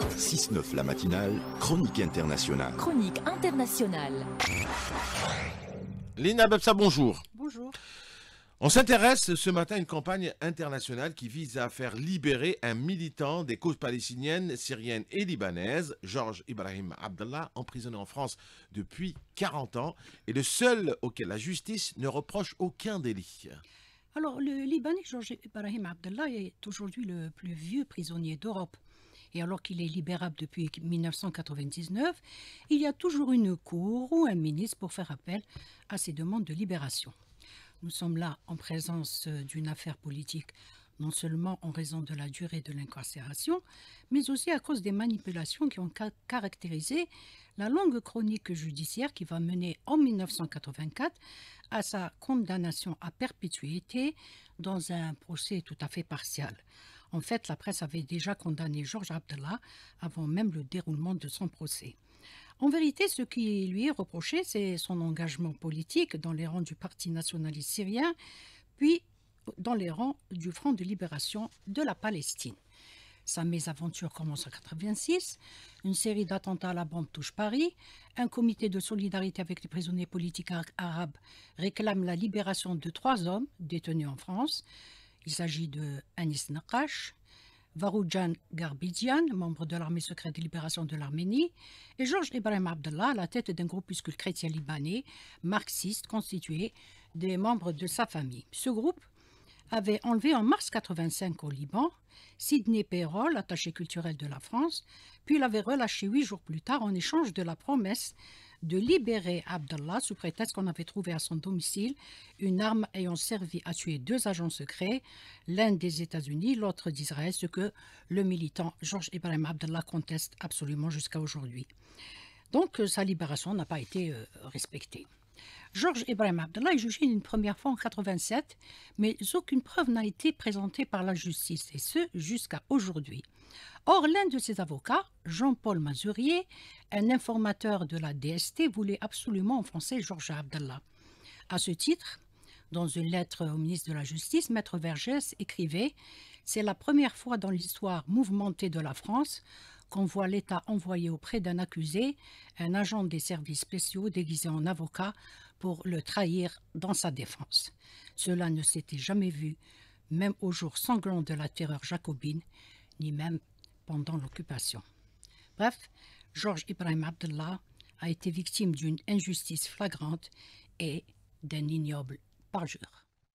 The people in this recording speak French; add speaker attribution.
Speaker 1: 6-9 la matinale, chronique internationale.
Speaker 2: Chronique internationale.
Speaker 1: Lina Babsa bonjour. Bonjour. On s'intéresse ce matin à une campagne internationale qui vise à faire libérer un militant des causes palestiniennes, syriennes et libanaises, Georges Ibrahim Abdallah, emprisonné en France depuis 40 ans et le seul auquel la justice ne reproche aucun délit.
Speaker 2: Alors, le Libanais Georges Ibrahim Abdallah est aujourd'hui le plus vieux prisonnier d'Europe et alors qu'il est libérable depuis 1999, il y a toujours une cour ou un ministre pour faire appel à ces demandes de libération. Nous sommes là en présence euh, d'une affaire politique non seulement en raison de la durée de l'incarcération, mais aussi à cause des manipulations qui ont caractérisé la longue chronique judiciaire qui va mener en 1984 à sa condamnation à perpétuité dans un procès tout à fait partial. En fait, la presse avait déjà condamné Georges Abdallah avant même le déroulement de son procès. En vérité, ce qui lui est reproché, c'est son engagement politique dans les rangs du Parti nationaliste syrien, puis dans les rangs du Front de libération de la Palestine. Sa mésaventure commence en 1986, une série d'attentats à la bombe touche Paris, un comité de solidarité avec les prisonniers politiques arabes réclame la libération de trois hommes détenus en France, il s'agit de Anis Nakash, Varoujan Garbidian, membre de l'armée secrète de libération de l'Arménie, et Georges Ibrahim Abdallah, la tête d'un groupuscule chrétien libanais marxiste constitué des membres de sa famille. Ce groupe avait enlevé en mars 1985 au Liban Sidney Perrol, attaché culturel de la France, puis l'avait relâché huit jours plus tard en échange de la promesse de libérer Abdallah sous prétexte qu'on avait trouvé à son domicile une arme ayant servi à tuer deux agents secrets, l'un des États-Unis, l'autre d'Israël, ce que le militant Georges Ibrahim Abdallah conteste absolument jusqu'à aujourd'hui. Donc euh, sa libération n'a pas été euh, respectée. Georges Ibrahim Abdallah est jugé une première fois en 87, mais aucune preuve n'a été présentée par la justice, et ce jusqu'à aujourd'hui. Or, l'un de ses avocats, Jean-Paul Mazurier, un informateur de la DST, voulait absolument enfoncer Georges Abdallah. À ce titre, dans une lettre au ministre de la Justice, Maître Vergès écrivait C'est la première fois dans l'histoire mouvementée de la France qu'on voit l'État envoyer auprès d'un accusé un agent des services spéciaux déguisé en avocat pour le trahir dans sa défense. Cela ne s'était jamais vu, même au jour sanglant de la terreur jacobine, ni même pendant l'occupation. Bref, Georges Ibrahim Abdallah a été victime d'une injustice flagrante et d'un ignoble parjure.